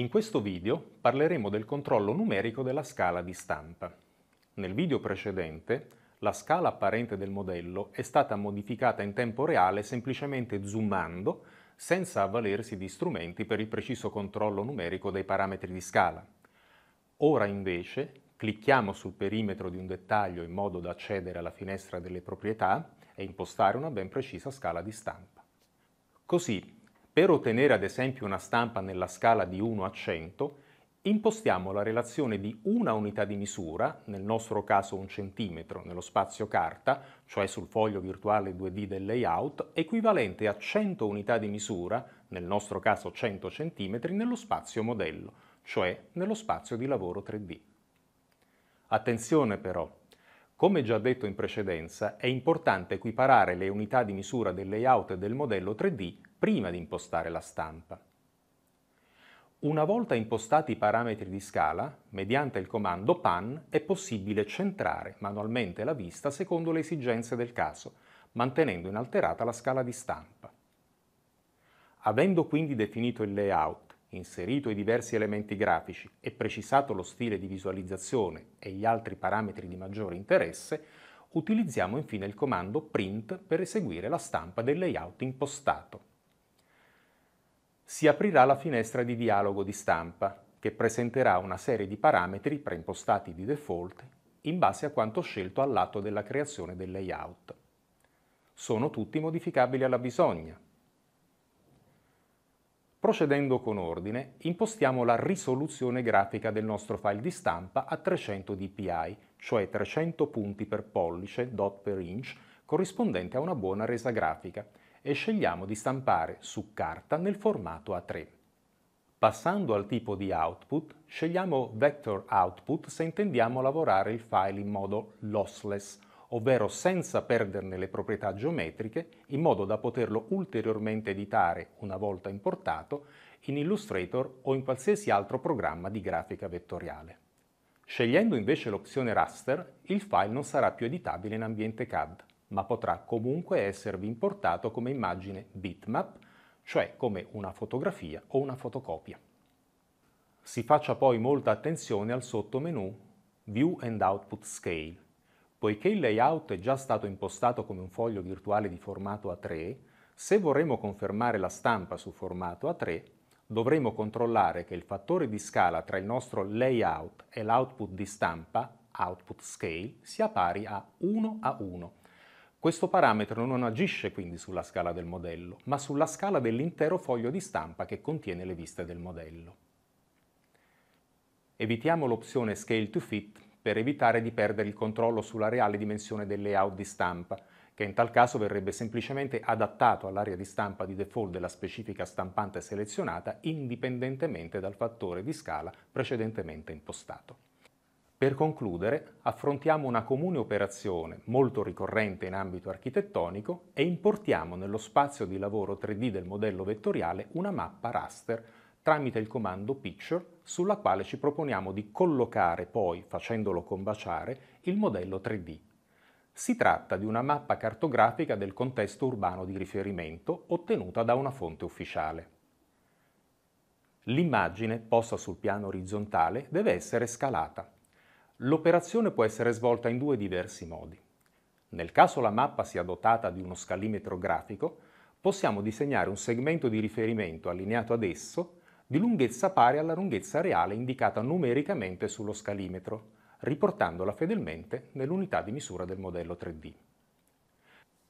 In questo video parleremo del controllo numerico della scala di stampa. Nel video precedente la scala apparente del modello è stata modificata in tempo reale semplicemente zoomando senza avvalersi di strumenti per il preciso controllo numerico dei parametri di scala. Ora invece clicchiamo sul perimetro di un dettaglio in modo da accedere alla finestra delle proprietà e impostare una ben precisa scala di stampa. Così per ottenere ad esempio una stampa nella scala di 1 a 100, impostiamo la relazione di una unità di misura, nel nostro caso un centimetro, nello spazio carta, cioè sul foglio virtuale 2D del layout, equivalente a 100 unità di misura, nel nostro caso 100 centimetri, nello spazio modello, cioè nello spazio di lavoro 3D. Attenzione però, come già detto in precedenza, è importante equiparare le unità di misura del layout e del modello 3D prima di impostare la stampa. Una volta impostati i parametri di scala, mediante il comando PAN è possibile centrare manualmente la vista secondo le esigenze del caso, mantenendo inalterata la scala di stampa. Avendo quindi definito il layout, inserito i diversi elementi grafici e precisato lo stile di visualizzazione e gli altri parametri di maggiore interesse, utilizziamo infine il comando print per eseguire la stampa del layout impostato si aprirà la finestra di dialogo di stampa, che presenterà una serie di parametri preimpostati di default in base a quanto scelto all'atto della creazione del layout. Sono tutti modificabili alla bisogna. Procedendo con ordine, impostiamo la risoluzione grafica del nostro file di stampa a 300 dpi, cioè 300 punti per pollice, dot per inch, corrispondente a una buona resa grafica, e scegliamo di stampare su carta nel formato A3. Passando al tipo di output, scegliamo Vector Output se intendiamo lavorare il file in modo lossless, ovvero senza perderne le proprietà geometriche, in modo da poterlo ulteriormente editare una volta importato in Illustrator o in qualsiasi altro programma di grafica vettoriale. Scegliendo invece l'opzione Raster, il file non sarà più editabile in ambiente CAD ma potrà comunque esservi importato come immagine bitmap, cioè come una fotografia o una fotocopia. Si faccia poi molta attenzione al sottomenu View and Output Scale. Poiché il layout è già stato impostato come un foglio virtuale di formato A3, se vorremmo confermare la stampa su formato A3, dovremo controllare che il fattore di scala tra il nostro layout e l'output di stampa, output scale, sia pari a 1 a 1, questo parametro non agisce quindi sulla scala del modello, ma sulla scala dell'intero foglio di stampa che contiene le viste del modello. Evitiamo l'opzione Scale to Fit per evitare di perdere il controllo sulla reale dimensione del layout di stampa, che in tal caso verrebbe semplicemente adattato all'area di stampa di default della specifica stampante selezionata indipendentemente dal fattore di scala precedentemente impostato. Per concludere, affrontiamo una comune operazione molto ricorrente in ambito architettonico e importiamo nello spazio di lavoro 3D del modello vettoriale una mappa raster tramite il comando picture sulla quale ci proponiamo di collocare poi, facendolo combaciare, il modello 3D. Si tratta di una mappa cartografica del contesto urbano di riferimento ottenuta da una fonte ufficiale. L'immagine, posta sul piano orizzontale, deve essere scalata L'operazione può essere svolta in due diversi modi. Nel caso la mappa sia dotata di uno scalimetro grafico, possiamo disegnare un segmento di riferimento allineato ad esso di lunghezza pari alla lunghezza reale indicata numericamente sullo scalimetro, riportandola fedelmente nell'unità di misura del modello 3D.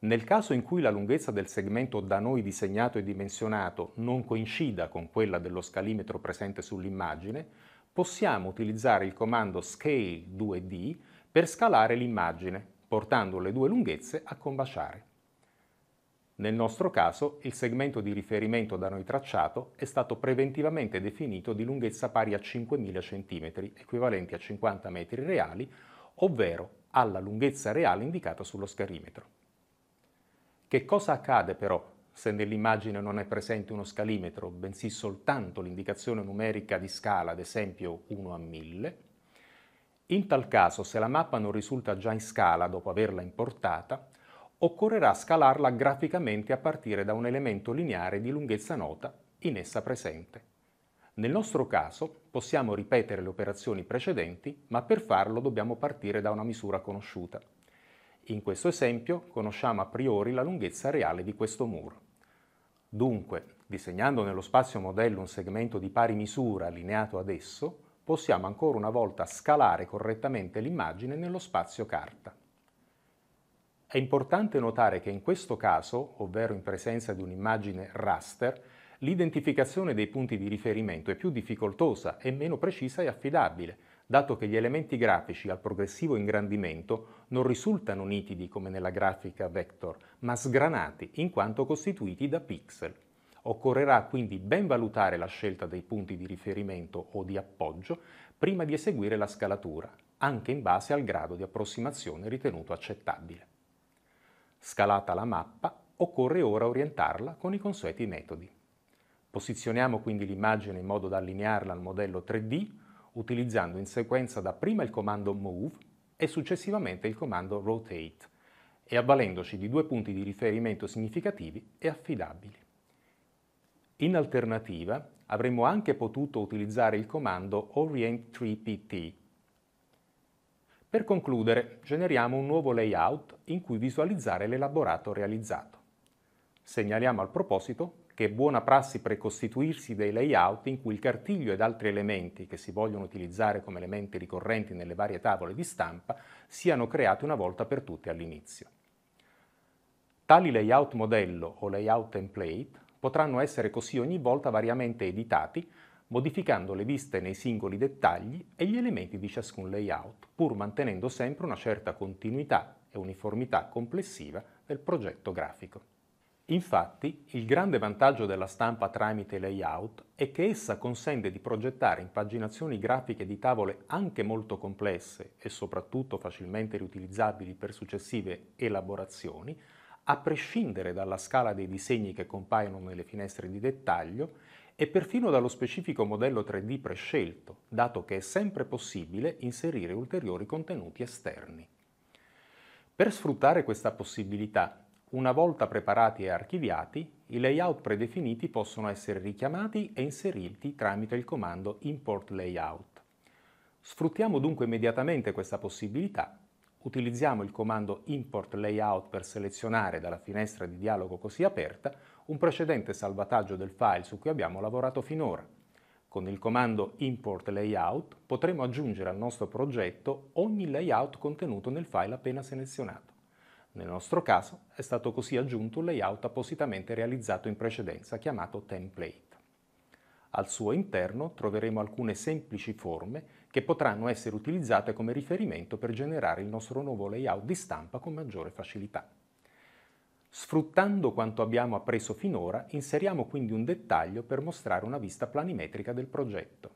Nel caso in cui la lunghezza del segmento da noi disegnato e dimensionato non coincida con quella dello scalimetro presente sull'immagine, possiamo utilizzare il comando scale 2D per scalare l'immagine, portando le due lunghezze a combaciare. Nel nostro caso, il segmento di riferimento da noi tracciato è stato preventivamente definito di lunghezza pari a 5.000 cm, equivalenti a 50 metri reali, ovvero alla lunghezza reale indicata sullo scarimetro. Che cosa accade però se nell'immagine non è presente uno scalimetro, bensì soltanto l'indicazione numerica di scala, ad esempio 1 a 1000. In tal caso, se la mappa non risulta già in scala dopo averla importata, occorrerà scalarla graficamente a partire da un elemento lineare di lunghezza nota in essa presente. Nel nostro caso possiamo ripetere le operazioni precedenti, ma per farlo dobbiamo partire da una misura conosciuta. In questo esempio conosciamo a priori la lunghezza reale di questo muro. Dunque, disegnando nello spazio modello un segmento di pari misura allineato ad esso, possiamo ancora una volta scalare correttamente l'immagine nello spazio carta. È importante notare che in questo caso, ovvero in presenza di un'immagine raster, l'identificazione dei punti di riferimento è più difficoltosa e meno precisa e affidabile, dato che gli elementi grafici al progressivo ingrandimento non risultano nitidi come nella grafica vector, ma sgranati in quanto costituiti da pixel. Occorrerà quindi ben valutare la scelta dei punti di riferimento o di appoggio prima di eseguire la scalatura, anche in base al grado di approssimazione ritenuto accettabile. Scalata la mappa, occorre ora orientarla con i consueti metodi. Posizioniamo quindi l'immagine in modo da allinearla al modello 3D utilizzando in sequenza dapprima il comando move e successivamente il comando rotate e avvalendoci di due punti di riferimento significativi e affidabili. In alternativa avremmo anche potuto utilizzare il comando orient 3pt. Per concludere generiamo un nuovo layout in cui visualizzare l'elaborato realizzato. Segnaliamo al proposito che è buona prassi precostituirsi dei layout in cui il cartiglio ed altri elementi che si vogliono utilizzare come elementi ricorrenti nelle varie tavole di stampa siano creati una volta per tutte all'inizio. Tali layout modello o layout template potranno essere così ogni volta variamente editati, modificando le viste nei singoli dettagli e gli elementi di ciascun layout, pur mantenendo sempre una certa continuità e uniformità complessiva del progetto grafico. Infatti, il grande vantaggio della stampa tramite layout è che essa consente di progettare impaginazioni grafiche di tavole anche molto complesse e soprattutto facilmente riutilizzabili per successive elaborazioni, a prescindere dalla scala dei disegni che compaiono nelle finestre di dettaglio e perfino dallo specifico modello 3D prescelto, dato che è sempre possibile inserire ulteriori contenuti esterni. Per sfruttare questa possibilità, una volta preparati e archiviati, i layout predefiniti possono essere richiamati e inseriti tramite il comando import layout. Sfruttiamo dunque immediatamente questa possibilità. Utilizziamo il comando import layout per selezionare dalla finestra di dialogo così aperta un precedente salvataggio del file su cui abbiamo lavorato finora. Con il comando import layout potremo aggiungere al nostro progetto ogni layout contenuto nel file appena selezionato. Nel nostro caso è stato così aggiunto un layout appositamente realizzato in precedenza chiamato template. Al suo interno troveremo alcune semplici forme che potranno essere utilizzate come riferimento per generare il nostro nuovo layout di stampa con maggiore facilità. Sfruttando quanto abbiamo appreso finora, inseriamo quindi un dettaglio per mostrare una vista planimetrica del progetto.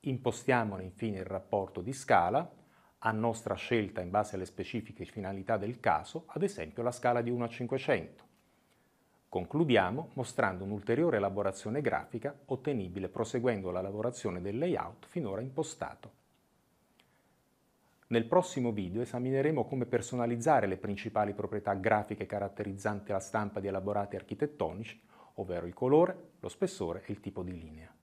Impostiamone infine il rapporto di scala, a nostra scelta in base alle specifiche finalità del caso, ad esempio la scala di 1 a 500. Concludiamo mostrando un'ulteriore elaborazione grafica ottenibile proseguendo la lavorazione del layout finora impostato. Nel prossimo video esamineremo come personalizzare le principali proprietà grafiche caratterizzanti la stampa di elaborati architettonici, ovvero il colore, lo spessore e il tipo di linea.